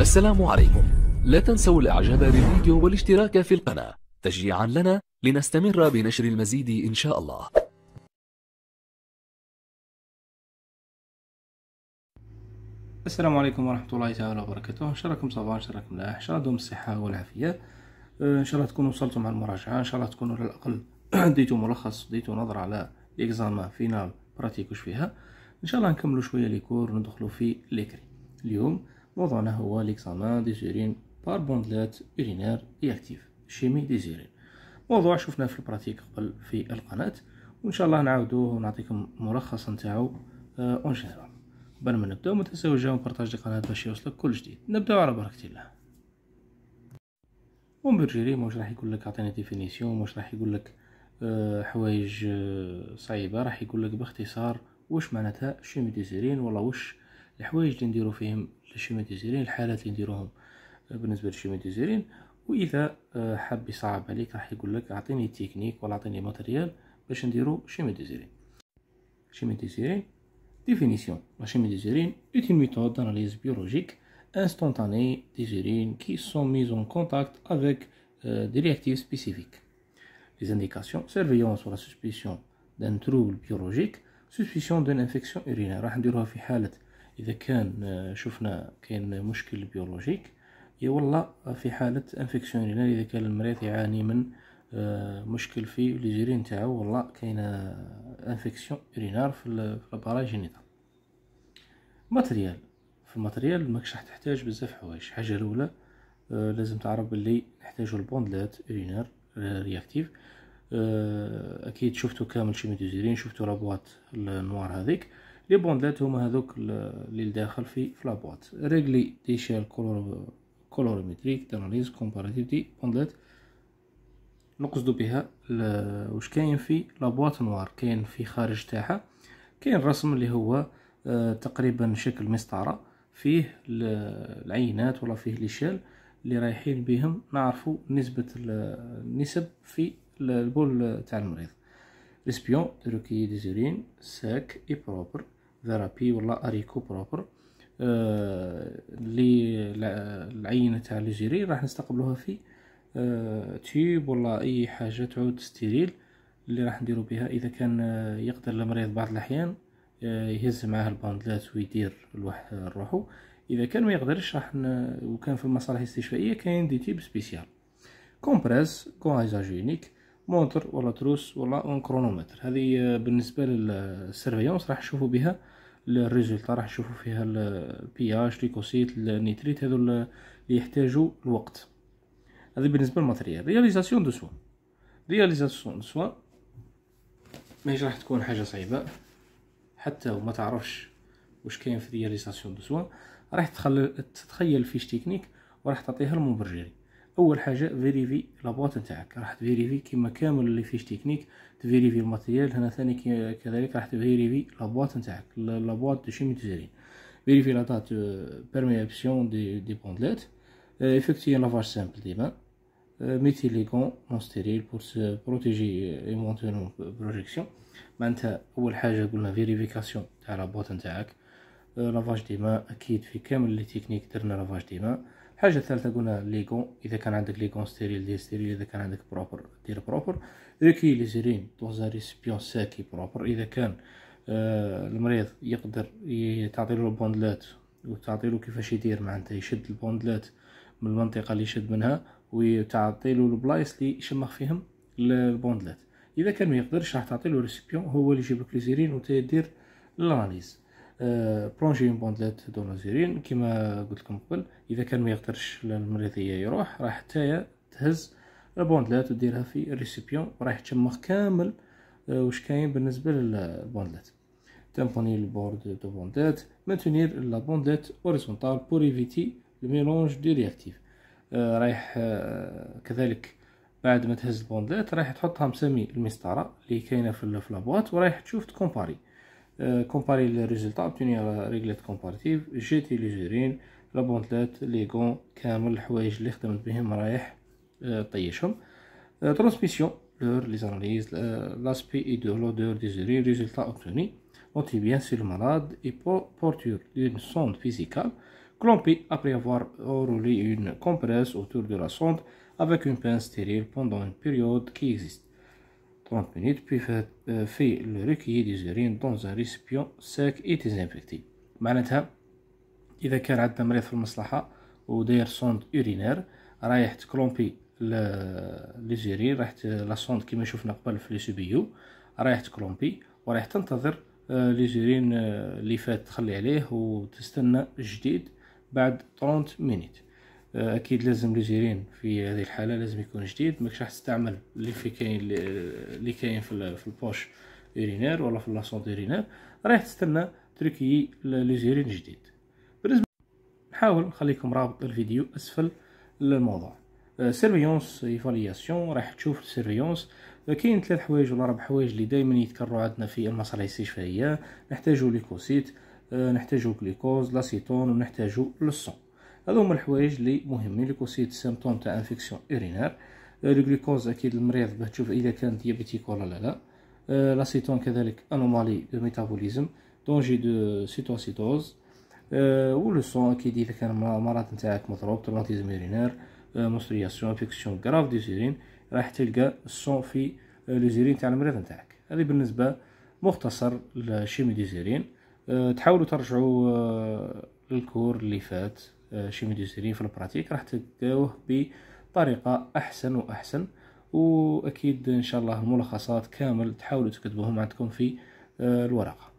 السلام عليكم لا تنسوا الاعجاب بالفيديو والاشتراك في القناة تشجيعا لنا لنستمر بنشر المزيد ان شاء الله السلام عليكم ورحمة الله تعالى وبركاته ان شاء لكم صباح ان شاء لكم ان شاء الله دوم الصحة والعافية ان شاء الله تكونوا وصلتوا مع المراجعة ان شاء الله تكونوا على الاقل ديتوا ملخص ديتوا نظرة على اكزامان فينال براتيك فيها ان شاء الله نكملوا شوية ليكور وندخلوا في ليكري اليوم وضعنا هو ليكزامان دي بار بوندلات اورينير اكتيف شيمي دي موضوع شفناه في البراتيك قبل في القناة وان شاء الله نعاودوه ونعطيكم ملخص نتاعو اون آه، جينيرال قبل ما نبداو ما تنساو جاو بارطاج القناة باش يوصلك كل جديد نبداو على بركة الله ومبرجيري واش راح يقول لك اعطيني ديفينيسيون واش راح يقول لك حوايج صعيبه راح يقول لك باختصار واش معناتها شيمي ديزيرين ولا واش الحوايج اللي نديرو فيهم الشيماتيزيرين الحالات اللي نديروهم آه، بالنسبه للشيماتيزيرين واذا آه، حاب يصعب عليك راح يقول لك اعطيني تكنيك ولا اعطيني ماتريال باش نديرو شيماتيزيرين شيماتيزيرين ديفينيسيون لا شيماتيزيرين اي ميثود داناليز بيولوجيك انستونتاني دي زيرين كي سون ميز اون كونتاكت افيك دي رياكتيف سبيسيفيك les indications surveillance ou سوسبيسيون دان d'un بيولوجيك سوسبيسيون suspicion d'une infection راح نديروها في حاله اذا كان آه، شفنا كاين مشكل بيولوجيك يولا في حالة انفكسيون اذا كان المريض يعاني من آه، مشكل في ليجيري نتاعو والله كاين انفيكسيون آه، رينار في الاباراي جينيتال ماتريال في الماتريال ماكش راح تحتاج بزاف حوايج الحاجه الاولى لازم تعرف باللي نحتاجو البوندلات رينار رياكتيف اكيد شفتو كامل شي ميدوزيرين شفتو لابوات النوار هذيك لي بوندلات هما هذوك اللي لداخل في في لابوات ريغلي دي شيل كولور كولوريمتريك داناليز كومباراتيف دي بوندلات نقصدو بها واش كاين في لابوات نوار كاين في خارج تاعها كاين رسم اللي هو آه، تقريبا شكل مسطره فيه العينات ولا فيه شال اللي رايحين بهم نعرفوا نسبة النسب في البول تاع المريض ريسبيون دو روكي ديزورين ساك اي بروبر ثيرابي ولا اريكو بروبر اللي آه، العينه تاع الجيري راح نستقبلوها في آه، تيوب ولا اي حاجه تعود ستيريل اللي راح نديرو بها اذا كان آه، يقدر المريض بعض الاحيان يهز معاه الباندلات ويدير الواحد روحو اذا كان ما يقدرش راح ن... وكان في المصالح الاستشفائيه كاين دي تيب سبيسيال كومبريس كوايزاجينيك مونتر ولا تروس ولا اون كرونومتر هذه بالنسبه للسيرفيونس راح نشوفوا بها الريزولتا راح نشوفوا فيها البي اش ليكوسيت النيتريت هذو اللي يحتاجوا الوقت هذه بالنسبه للماتريال رياليزاسيون دو سوا رياليزاسيون دو سوا ماهيش راح تكون حاجه صعيبه حتى وما تعرفش واش كاين في رياليزاسيون دو سوا راح تخل... تتخيل فيش تكنيك وراح تعطيها للمبرجري اول حاجه فيريفي لابواط نتاعك راح تفيريفي كيما كامل اللي فيش تكنيك تفيريفي الماتيريال هنا ثاني كذلك راح تفيريفي لابواط نتاعك لابواط دو شيمي تجاري فيريفي لا دات بيرميابسيون دي دي بوندليت effectuer ان لافاج سامبل ديما ميتي لي كون les ستيريل بور بروتيجي pour se بروجيكسيون معناتها euh, euh, أول حاجة قلنا فيريفيكاسيون تاع لابواط نتاعك، لافاج دي أكيد في كامل لي تكنيك درنا لافاج دي الحاجه الثالثه قلنا ليغون اذا كان عندك ليغون ستيريل دير ستيريل اذا كان عندك بروبر دير بروبر ريكي ليزيرين دوز ريسبيون ساكي بروبر اذا كان آه، المريض يقدر تعطي له البوندلات وتعطي له كيفاش يدير معناتها يشد البوندلات من المنطقه اللي يشد منها وتعطي له البلايص اللي يشمخ فيهم البوندلات اذا كان ما يقدرش راح تعطي له ريسبيون هو اللي يجيب لك ليزيرين وتدير الاناليز أه، بلونجي اون بوندلات دونوزيرين كيما قلت لكم قبل اذا كان ما يقدرش المريضيه يروح راح حتى تهز البوندلات وديرها في الريسيبيون وراح تشمخ كامل أه، واش كاين بالنسبه للبوندلات تامبوني البورد دو بوندات مانتينير لا بوندات اوريزونتال بور ايفيتي الميلونج دي رياكتيف رايح أه، كذلك بعد ما تهز البوندات رايح تحطها مسمي المسطره اللي كاينه في لابوات ورايح تشوف تكومباري Euh, comparer les résultats obtenus à la réglette comparative جيتي la la les les gants. كامل les اللي خدمت بهم رايح طيشهم transmission les analyses l'aspect et de l'odeur des urines résultats obtenus bien sur le malade et porture d'une sonde physique, clampée après avoir enroulé une compresse autour de la sonde avec une pince stérile pendant une période qui existe 30 puis fait euh, le recueil des urines dans un récipient sec et désinfecté معناتها اذا كان عندنا مريض في المصلحه وداير سوند اورينير رايح تكلومبي لي رايح لا سوند كيما شفنا قبل في لي سوبيو رايح تكلومبي ورايح تنتظر آه، لي زيرين اللي آه، فات تخلي عليه وتستنى جديد بعد 30 مينيت آه، اكيد لازم ليجيرين في هذه الحاله لازم يكون جديد ماكش راح تستعمل اللي في كاين اللي كاين في, في البوش ايرينير ولا في لاسونت ايرينير رايح تستنى تركي ليجيرين جديد بالنسبه نحاول نخليكم رابط الفيديو اسفل الموضوع سيرفيونس ايفالياسيون راح تشوف السيرفيونس آه، كاين ثلاث حوايج ولا اربع حوايج اللي دائما يتكرروا عندنا في المصالح الاستشفائيه نحتاجو ليكوسيت آه، نحتاجو كليكوز لاسيتون ونحتاجو للسون هادو هما الحوايج اللي مهمين لكوسيد سيمبتوم تاع انفيكسيون اورينير الجلوكوز آه، اكيد المريض باه تشوف اذا كان ديابيتيك ولا لا لا آه، لاسيتون كذلك انومالي دو ميتابوليزم دونجي دو سيتوسيتوز آه، و لو سون اكيد اذا كان المرض نتاعك مضروب تروماتيزم اورينير مونسترياسيون انفيكسيون كراف دي زيرين راح تلقى السون في لو زيرين تاع المريض نتاعك هذه بالنسبه مختصر لشيمي دي زيرين تحاولوا ترجعوا للكور اللي فات آه، شي ميديسيريين في البراتيك راح تلقاوه بطريقه احسن واحسن واكيد ان شاء الله الملخصات كامل تحاولوا تكتبوهم عندكم في آه، الورقه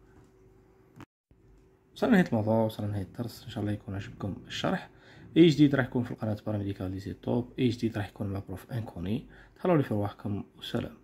وصلنا نهايه الموضوع وصلنا نهايه الدرس ان شاء الله يكون عجبكم الشرح اي جديد راح يكون في القناه باراميديكال ديزي توب اي جديد راح يكون مع بروف انكوني تهلاو لي في رواحكم وسلام